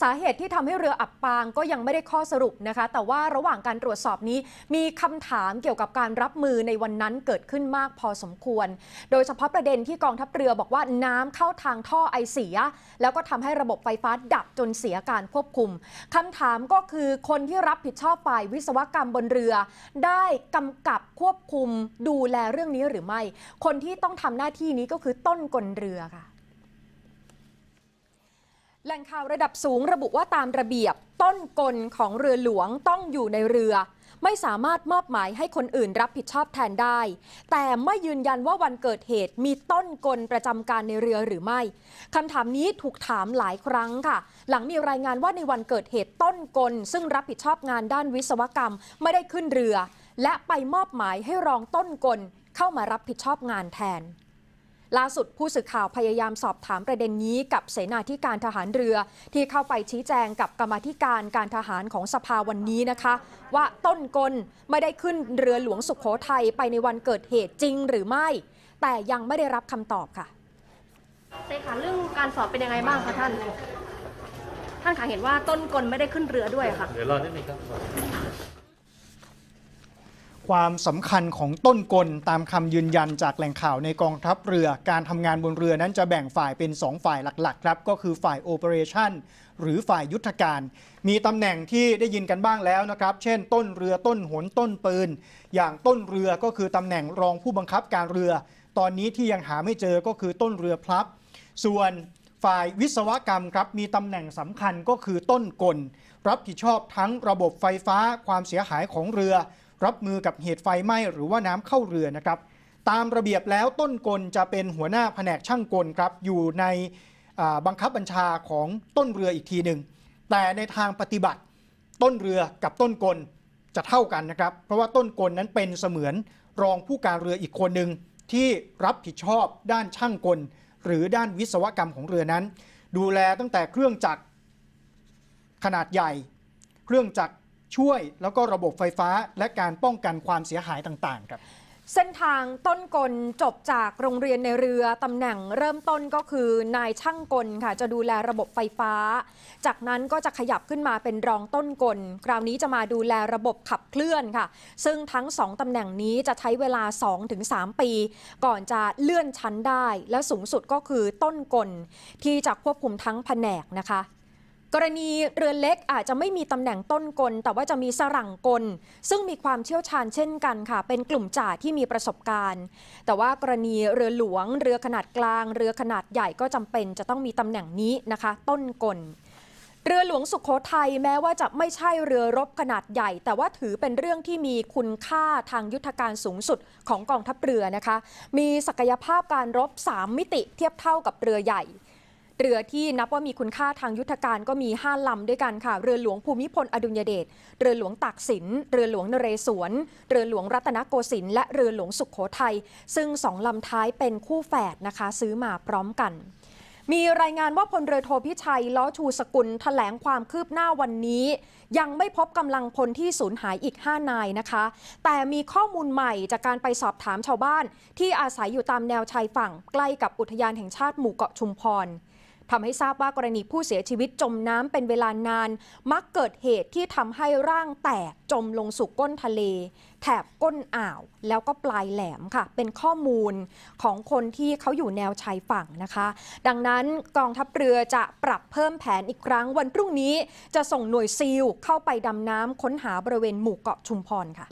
สาเหตุที่ทำให้เรืออับปางก็ยังไม่ได้ข้อสรุปนะคะ แต่ว่าระหว่างการตรวจสอบนี้ มีคำถามเกี่ยวกับการรับมือในวันนั้นเกิดขึ้นมากพอสมควรโดยเฉพาะประเด็นที่กองทัพเรือบอกว่าน้ำเข้าทางท่อไอเสีย แล้วก็ทำให้ระบบไฟฟ้าดับจนเสียการควบคุม คำถามก็คือคนที่รับผิดชอบฝ่ายวิศวกรรมบนเรือ ได้กำกับควบคุมดูแลเรื่องนี้หรือไม่ คนที่ต้องทำหน้าที่นี้ก็คือต้นกลเรือค่ะแหล่งข่าวระดับสูงระบุว่าตามระเบียบ ต้นกลของเรือหลวงต้องอยู่ในเรือ ไม่สามารถมอบหมายให้คนอื่นรับผิดชอบแทนได้ แต่ไม่ยืนยันว่าวันเกิดเหตุมีต้นกลประจำการในเรือหรือไม่คำถามนี้ถูกถามหลายครั้งค่ะ หลังมีรายงานว่าในวันเกิดเหตุต้นกล ซึ่งรับผิดชอบงานด้านวิศวกรรมไม่ได้ขึ้นเรือ และไปมอบหมายให้รองต้นกลเข้ามารับผิดชอบงานแทนล่าสุดผู้สื่อข่าวพยายามสอบถามประเด็นนี้กับเสนาธิการทหารเรือที่เข้าไปชี้แจงกับกรรมธิการการทหารของสภาวันนี้นะคะ ว่าต้นกลไม่ได้ขึ้นเรือหลวงสุขโขทัยไปในวันเกิดเหตุจริงหรือไม่ แต่ยังไม่ได้รับคำตอบค่ะเตขา่เรื่องการสอบเป็นยังไงบ้างคะท่าน ท่านขาเห็นว่าต้นกลไม่ได้ขึ้นเรือด้วยค่ะเดี๋ยวรอนิดนึงครับความสำคัญของต้นกล ตามคำยืนยันจากแหล่งข่าวในกองทัพเรือ การทำงานบนเรือนั้นจะแบ่งฝ่ายเป็น 2 ฝ่ายหลัก ๆ ครับ ก็คือฝ่ายโอเปอเรชั่นหรือฝ่ายยุทธการ มีตำแหน่งที่ได้ยินกันบ้างแล้วนะครับ เช่นต้นเรือต้นหน ต้นปืน อย่างต้นเรือก็คือตำแหน่งรองผู้บังคับการเรือ ตอนนี้ที่ยังหาไม่เจอก็คือต้นเรือพลับส่วนฝ่ายวิศวกรรมครับมีตำแหน่งสำคัญก็คือต้นกล รับผิดชอบทั้งระบบไฟฟ้าความเสียหายของเรือรับมือกับเหตุไฟไหม้หรือว่าน้ำเข้าเรือนะครับ ตามระเบียบแล้วต้นกลจะเป็นหัวหน้าแผนกช่างกลครับอยู่ในบังคับบัญชาของต้นเรืออีกทีหนึ่งแต่ในทางปฏิบัติต้นเรือกับต้นกลจะเท่ากันนะครับ เพราะว่าต้นกล นั้นเป็นเสมือนรองผู้การเรืออีกคนหนึ่งที่รับผิดชอบด้านช่างกล หรือด้านวิศวกรรมของเรือนั้น ดูแลตั้งแต่เครื่องจักรขนาดใหญ่เครื่องจักรช่วย แล้วก็ระบบไฟฟ้าและการป้องกันความเสียหายต่างๆครับเส้นทางต้นกลจบจากโรงเรียนในเรือตำแหน่ง เริ่มต้นก็คือนายช่างกลค่ะ จะดูแลระบบไฟฟ้า จากนั้นก็จะขยับขึ้นมาเป็นรองต้นกลคราวนี้จะมาดูแลระบบขับเคลื่อนค่ะ ซึ่งทั้ง 2ตำแหน่งนี้จะใช้เวลา 2-3 ปี ก่อนจะเลื่อนชั้นได้ และสูงสุดก็คือต้นกลที่จะควบคุมทั้งแผนกนะคะกรณีเรือเล็กอาจจะไม่มีตำแหน่งต้นกล แต่ว่าจะมีสรังกล ซึ่งมีความเชี่ยวชาญเช่นกันค่ะเป็นกลุ่มจ่าที่มีประสบการณ์ แต่ว่ากรณีเรือหลวง เรือขนาดกลาง เรือขนาดใหญ่ก็จำเป็น จะต้องมีตำแหน่งนี้นะคะ ต้นกล เรือหลวงสุขโขทัยแม้ว่าจะไม่ใช่เรือรบขนาดใหญ่ แต่ว่าถือเป็นเรื่องที่มีคุณค่าทางยุทธการสูงสุดของกองทัพเรือนะคะมีศักยภาพการรบ 3 มิติ เทียบเท่ากับเรือใหญ่เรือที่นับว่ามีคุณค่าทางยุทธการก็มี 5 ลำด้วยกันค่ะ เรือหลวงภูมิพลอดุลยเดช เรือหลวงตากสินเรือหลวงนเรศวรเรือหลวงรัตนโกสินทร์และเรือหลวงสุขโขทัย ซึ่งสองลำท้ายเป็นคู่แฝดนะคะซื้อมาพร้อมกัน มีรายงานว่าพลเรือโทพิชัยล้อชูสกุลถแถลงความคืบหน้าวันนี้ ยังไม่พบกำลังพลที่สูญหายอีก5นายนะคะ แต่มีข้อมูลใหม่จากการไปสอบถามชาวบ้าน ที่อาศัยอยู่ตามแนวชายฝั่ง ใกล้กับอุทยานแห่งชาติหมู่เกาะชุมพรทำให้ทราบว่ากรณีผู้เสียชีวิตจมน้ำเป็นเวลานาน มักเกิดเหตุที่ทำให้ร่างแตก จมลงสู่ก้นทะเล แถบก้นอ่าว แล้วก็ปลายแหลมค่ะ เป็นข้อมูลของคนที่เขาอยู่แนวชายฝั่งนะคะ ดังนั้นกองทัพเรือจะปรับเพิ่มแผนอีกครั้งวันพรุ่งนี้จะส่งหน่วยซีลเข้าไปดำน้ำค้นหาบริเวณหมู่เกาะชุมพรค่ะ